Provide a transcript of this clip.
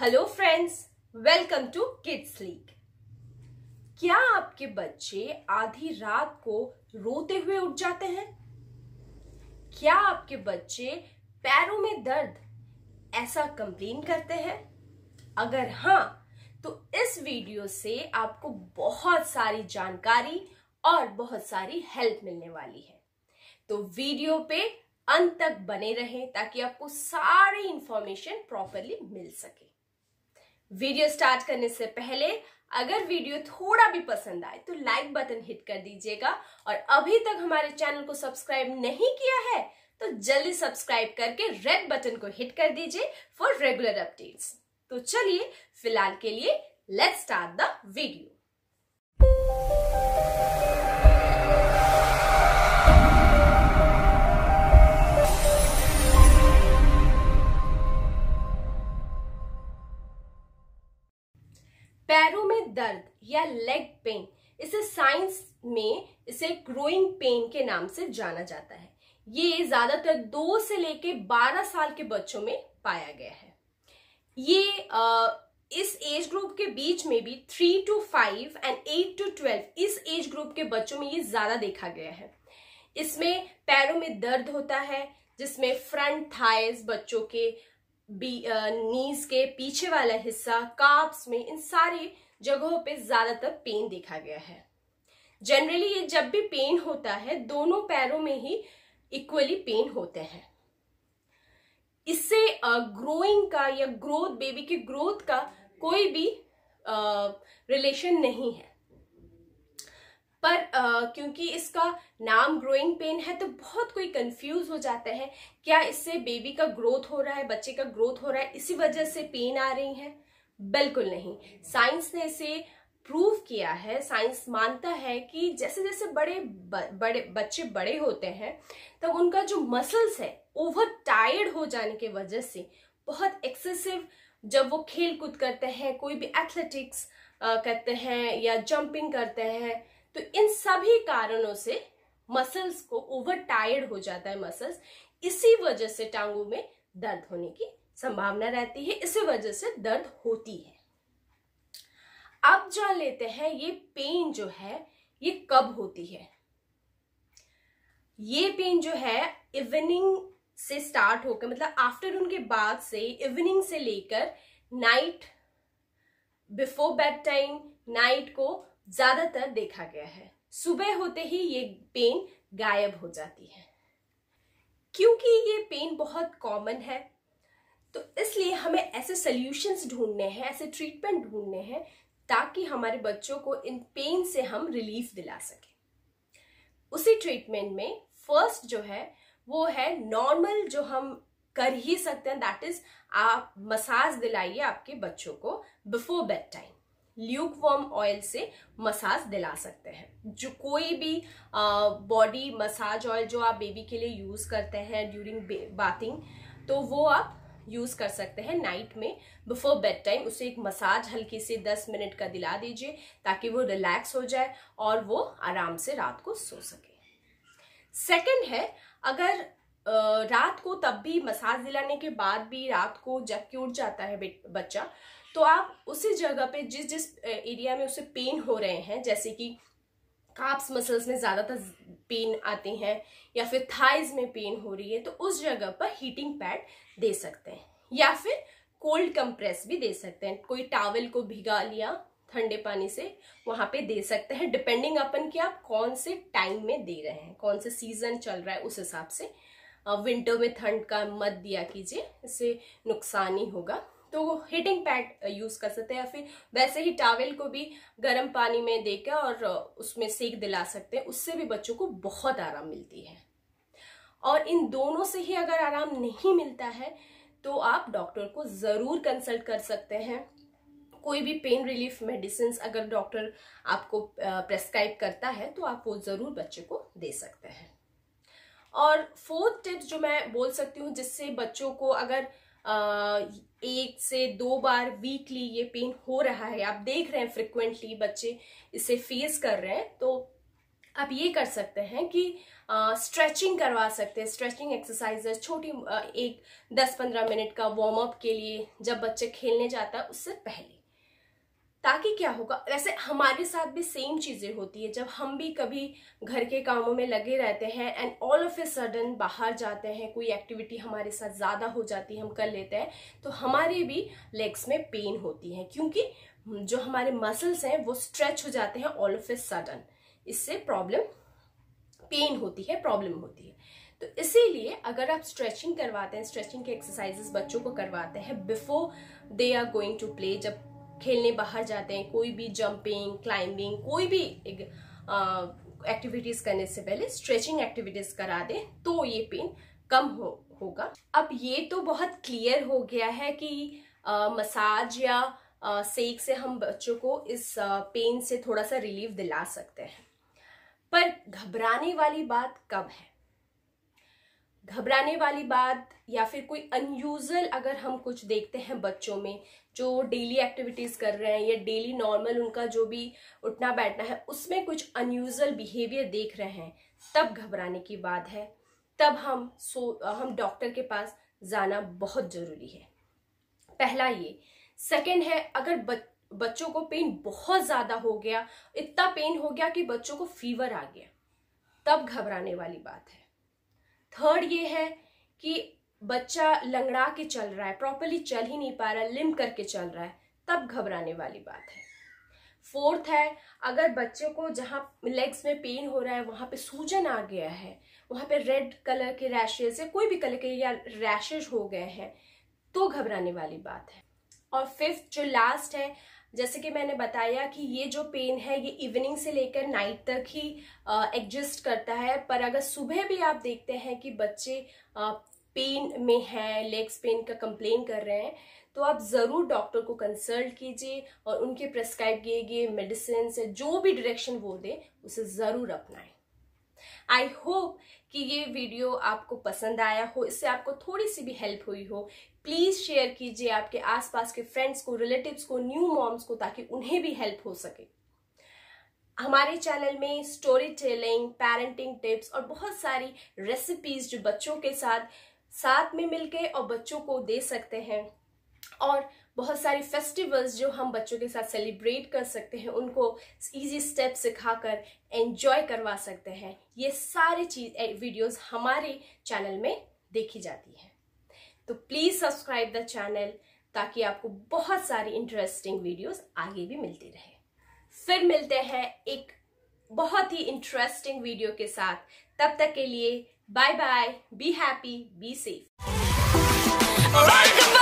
hello friends welcome to kids league क्या आपके बच्चे आधी रात को रोते हुए उठ जाते हैं क्या आपके बच्चे पैरों में दर्द ऐसा कंप्लेन करते हैं अगर हाँ तो इस वीडियो से आपको बहुत सारी जानकारी और बहुत सारी हेल्प मिलने वाली है तो वीडियो पे अंत तक बने रहें ताकि आपको सारी इंफॉर्मेशन प्रॉपरली मिल सके वीडियो स्टार्ट करने से पहले अगर वीडियो थोड़ा भी पसंद आए तो लाइक बटन हिट कर दीजिएगा और अभी तक हमारे चैनल को सब्सक्राइब नहीं किया है तो जल्दी सब्सक्राइब करके रेड बटन को हिट कर दीजिए फॉर रेगुलर अपडेट्स तो चलिए फिलहाल के लिए लेट्स स्टार्ट द वीडियो पैरों में दर्द या लेग पेन इसे साइंस में इसे ग्रोइंग पेन के नाम से जाना जाता है ये ज्यादातर दो से लेके बारह साल के बच्चों में पाया गया है ये आ, इस एज ग्रुप के बीच में भी three to five and eight to twelve इस एज ग्रुप के बच्चों में ये ज्यादा देखा गया है इसमें पैरों में दर्द होता है जिसमें फ्रंट थाइज बच्चों के बी नीज के पीछे वाला हिस्सा काप्स में इन सारे जगहों पे ज्यादातर पेन देखा गया है जनरली ये जब भी पेन होता है दोनों पैरों में ही इक्वली पेन होते हैं इससे ग्रोइंग का या ग्रोथ बेबी के ग्रोथ का कोई भी रिलेशन नहीं है पर आ, क्योंकि इसका नाम ग्रोइंग पेन है तो बहुत कोई कंफ्यूज हो जाता है क्या इससे बेबी का ग्रोथ हो रहा है बच्चे का ग्रोथ हो रहा है इसी वजह से पेन आ रही है बिल्कुल नहीं साइंस ने इसे प्रूव किया है साइंस मानता है कि जैसे जैसे बड़े बड़े बच्चे बड़े होते हैं तब तो उनका जो मसल्स है ओवर टायर्ड हो जाने की वजह से बहुत एक्सेसिव जब वो खेल कूद करते हैं कोई भी एथलेटिक्स करते हैं या जंपिंग करते हैं तो इन सभी कारणों से मसल्स को ओवर टायर्ड हो जाता है मसल्स इसी वजह से टांगों में दर्द होने की संभावना रहती है इसी वजह से दर्द होती है अब जान लेते हैं ये पेन जो है ये कब होती है ये पेन जो है इवनिंग से स्टार्ट होकर मतलब आफ्टरनून के बाद से इवनिंग से लेकर night before bedtime night को ज्यादातर देखा गया है सुबह होते ही ये पेन गायब हो जाती है क्योंकि ये पेन बहुत कॉमन है तो इसलिए हमें ऐसे सल्यूशंस ढूंढने हैं ऐसे ट्रीटमेंट ढूंढने हैं ताकि हमारे बच्चों को इन पेन से हम रिलीफ दिला सकें उसी ट्रीटमेंट में फर्स्ट जो है वो है नॉर्मल जो हम कर ही सकते हैं दैट इज आप मसाज दिलाइए आपके बच्चों को before bedtime lukewarm oil से मसाज दिला सकते हैं जो कोई भी बॉडी मसाज ऑयल जो आप बेबी के लिए यूज़ करते हैं ड्यूरिंग बाथिंग तो वो आप यूज़ कर सकते हैं नाइट में बिफोर बेड टाइम उसे एक मसाज हल्की से 10 मिनट का दिला दीजिए ताकि वो रिलैक्स हो जाए और वो आराम से रात को सो सके सेकंड है अगर रात को तब भी मसाज दिलाने के बाद भी रात को जब के उठ जाता है बच्चा तो आप उसी जगह पे जिस जिस एरिया में उसे पेन हो रहे हैं जैसे कि काप्स मसल्स में ज़्यादातर पेन आते हैं या फिर थाइज में पेन हो रही है तो उस जगह पर हीटिंग पैड दे सकते हैं या फिर कोल्ड कंप्रेस भी दे सकते हैं कोई टावल को भिगा लिया ठंडे पानी से वहाँ पे दे सकते हैं डिपेंडिंग अपन कि आप कौन से टाइम में दे रहे हैं कौन से सीजन चल रहा है उस हिसाब से विंटर में ठंड का मत दिया कीजिए इससे नुकसान ही होगा तो हीटिंग पैड यूज़ कर सकते हैं या फिर वैसे ही टावेल को भी गर्म पानी में देकर और uh, उसमें सेक दिला सकते हैं उससे भी बच्चों को बहुत आराम मिलती है और इन दोनों से ही अगर आराम नहीं मिलता है तो आप डॉक्टर को ज़रूर कंसल्ट कर सकते हैं कोई भी पेन रिलीफ मेडिसिन अगर डॉक्टर आपको प्रेस्क्राइब uh, करता है तो आप वो ज़रूर बच्चे को दे सकते हैं और फोर्थ टिप्स जो मैं बोल सकती हूँ जिससे बच्चों को अगर एक से दो बार वीकली ये पेन हो रहा है आप देख रहे हैं फ्रिक्वेंटली बच्चे इसे फेस कर रहे हैं तो आप ये कर सकते हैं कि स्ट्रेचिंग करवा सकते हैं स्ट्रेचिंग एक्सरसाइजेस छोटी एक दस पंद्रह मिनट का वार्म अप के लिए जब बच्चे खेलने जाता है उससे पहले ताकि क्या होगा वैसे हमारे साथ भी सेम चीज़ें होती है जब हम भी कभी घर के कामों में लगे रहते हैं and all of a sudden बाहर जाते हैं कोई एक्टिविटी हमारे साथ ज़्यादा हो जाती है हम कर लेते हैं तो हमारे भी लेग्स में पेन होती है क्योंकि जो हमारे मसल्स हैं वो स्ट्रेच हो जाते हैं ऑल ऑफ ए सडन इससे प्रॉब्लम पेन होती है प्रॉब्लम होती है तो इसीलिए अगर आप स्ट्रेचिंग करवाते हैं स्ट्रेचिंग के एक्सरसाइजेस बच्चों को करवाते हैं before they are going to play जब खेलने बाहर जाते हैं कोई भी जंपिंग क्लाइंबिंग कोई भी एक्टिविटीज करने से पहले स्ट्रेचिंग एक्टिविटीज करा दें तो ये पेन कम हो होगा अब ये तो बहुत क्लियर हो गया है कि मसाज या आ, सेक से हम बच्चों को इस आ, पेन से थोड़ा सा रिलीफ दिला सकते हैं पर घबराने वाली बात कब है घबराने वाली बात या फिर कोई अनयूजल अगर हम कुछ देखते हैं बच्चों में जो डेली एक्टिविटीज़ कर रहे हैं या डेली नॉर्मल उनका जो भी उठना बैठना है उसमें कुछ अनयूजल बिहेवियर देख रहे हैं तब घबराने की बात है तब हम सो हम डॉक्टर के पास जाना बहुत ज़रूरी है पहला ये सेकेंड है अगर बच, बच्चों को पेन बहुत ज़्यादा हो गया इतना पेन हो गया कि बच्चों को फीवर आ गया तब घबराने वाली बात है थर्ड ये है कि बच्चा लंगड़ा के चल रहा है प्रॉपरली चल ही नहीं पा रहा लिम करके चल रहा है तब घबराने वाली बात है फोर्थ है अगर बच्चे को जहाँ लेग्स में पेन हो रहा है वहाँ पे सूजन आ गया है वहाँ पे रेड कलर के रैशेज या कोई भी कलर के या रैशेज हो गए हैं तो घबराने वाली बात है और फिफ्थ जो लास्ट है जैसे कि मैंने बताया कि ये जो पेन है ये इवनिंग से लेकर नाइट तक ही एडजस्ट करता है पर अगर सुबह भी आप देखते हैं कि बच्चे पेन में हैं लेग्स पेन का कंप्लेन कर रहे हैं तो आप ज़रूर डॉक्टर को कंसल्ट कीजिए और उनके प्रेस्क्राइब किए गए मेडिसिन से जो भी डायरेक्शन वो दें उसे ज़रूर अपनाएं आई होप कि ये वीडियो आपको पसंद आया हो इससे आपको थोड़ी सी भी हेल्प हुई हो प्लीज़ शेयर कीजिए आपके आसपास के फ्रेंड्स को रिलेटिव्स को न्यू मॉम्स को ताकि उन्हें भी हेल्प हो सके हमारे चैनल में स्टोरी टेलिंग पेरेंटिंग टिप्स और बहुत सारी रेसिपीज जो बच्चों के साथ साथ में मिलके और बच्चों को दे सकते हैं और बहुत सारे फेस्टिवल्स जो हम बच्चों के साथ सेलिब्रेट कर सकते हैं उनको इजी स्टेप सिखाकर एंजॉय करवा सकते हैं ये सारी चीज वीडियोस हमारे चैनल में देखी जाती हैं तो प्लीज़ सब्सक्राइब द चैनल ताकि आपको बहुत सारी इंटरेस्टिंग वीडियोस आगे भी मिलती रहे फिर मिलते हैं एक बहुत ही इंटरेस्टिंग वीडियो के साथ तब तक के लिए bye bye be happy be safe